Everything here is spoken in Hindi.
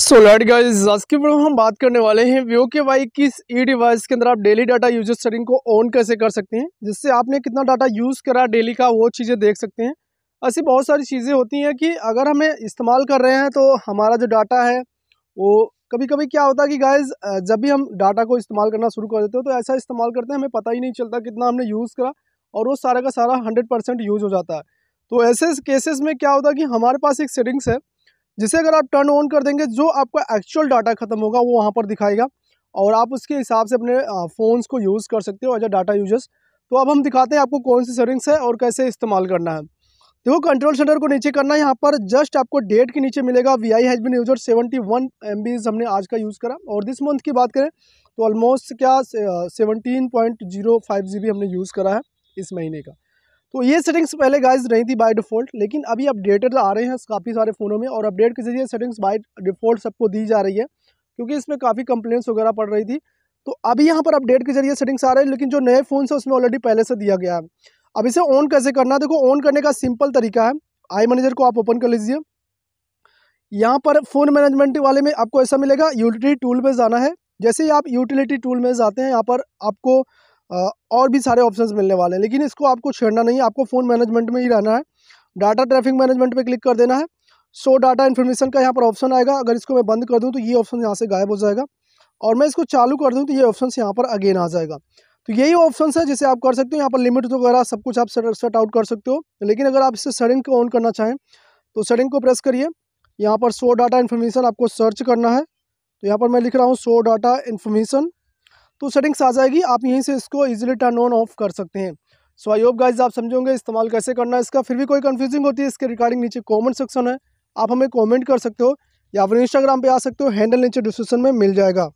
सो लाइट गाइज आज के वीडियो हम बात करने वाले हैं व्यू के वाई किस ई डिवाइस के अंदर आप डेली डाटा यूज सेटिंग को ऑन कैसे कर सकते हैं जिससे आपने कितना डाटा यूज़ करा डेली का वो चीज़ें देख सकते हैं ऐसी बहुत सारी चीज़ें होती हैं कि अगर हमें इस्तेमाल कर रहे हैं तो हमारा जो डाटा है वो कभी कभी क्या होता है कि गाइज जब भी हम डाटा को इस्तेमाल करना शुरू कर देते हो तो ऐसा इस्तेमाल करते हैं हमें पता ही नहीं चलता कितना हमने यूज़ करा और वो सारा का सारा हंड्रेड यूज़ हो जाता है तो ऐसे केसेस में क्या होता है कि हमारे पास एक सेटिंग्स है जिसे अगर आप टर्न ऑन कर देंगे जो आपका एक्चुअल डाटा ख़त्म होगा वो वहाँ पर दिखाएगा और आप उसके हिसाब से अपने फ़ोन्स को यूज़ कर सकते हो एज अ डाटा यूजर्स तो अब हम दिखाते हैं आपको कौन सी सेटिंग्स है और कैसे इस्तेमाल करना है देखो कंट्रोल सेंटर को नीचे करना है यहाँ पर जस्ट आपको डेट के नीचे मिलेगा V I has been user seventy one M हमने आज का यूज़ करा और दिस मंथ की बात करें तो ऑलमोस्ट क्या seventeen point zero five G B हमने यूज़ करा है इस महीने का तो ये सेटिंग्स पहले गाइस नहीं थी बाय डिफ़ॉल्ट लेकिन अभी अपडेटेड आ रहे हैं काफ़ी सारे फ़ोनों में और अपडेट के जरिए सेटिंग्स बाय डिफ़ॉल्ट सबको दी जा रही है क्योंकि इसमें काफ़ी कंप्लेंट्स वगैरह पड़ रही थी तो अभी यहाँ पर अपडेट के जरिए सेटिंग्स आ रहे हैं लेकिन जो नए फ़ोन है उसमें ऑलरेडी पहले से दिया गया है अब इसे ऑन कैसे करना देखो ऑन करने का सिंपल तरीका है आई मैनेजर को आप ओपन कर लीजिए यहाँ पर फ़ोन मैनेजमेंट वाले में आपको ऐसा मिलेगा यूटिलिटी टूल में जाना है जैसे ही आप यूटिलिटी टूल में जाते हैं यहाँ पर आपको और भी सारे ऑप्शंस मिलने वाले हैं लेकिन इसको आपको छेड़ना नहीं है आपको फ़ोन मैनेजमेंट में ही रहना है डाटा ट्रैफिक मैनेजमेंट पे क्लिक कर देना है सो डाटा इन्फॉर्मेशन का यहाँ पर ऑप्शन आएगा अगर इसको मैं बंद कर दूँ तो ये ऑप्शन यहाँ से गायब हो जाएगा और मैं इसको चालू कर दूँ तो ये ऑप्शन यहाँ पर अगेन आ जाएगा तो यही ऑप्शन है जिसे आप कर सकते हो यहाँ पर लिमिट वगैरह सब कुछ आप सेट आउट कर सकते हो लेकिन अगर आप इससे सेटिंग को ऑन करना चाहें तो सेटिंग को प्रेस करिए यहाँ पर सो डाटा इन्फॉर्मेशन आपको सर्च करना है तो यहाँ पर मैं लिख रहा हूँ सो डाटा इन्फॉर्मेशन तो सेटिंग्स आ जाएगी आप यहीं से इसको इजीली टर्न ऑन ऑफ कर सकते हैं सो आई होप गाइज आप समझोगे इस्तेमाल कैसे करना है इसका फिर भी कोई कन्फ्यूजिंग होती है इसके रिगार्डिंग नीचे कॉमेंट सेक्शन है आप हमें कॉमेंट कर सकते हो या फिर इंस्टाग्राम पर आ सकते हो हैंडल नीचे डिस्क्रिप्शन में मिल जाएगा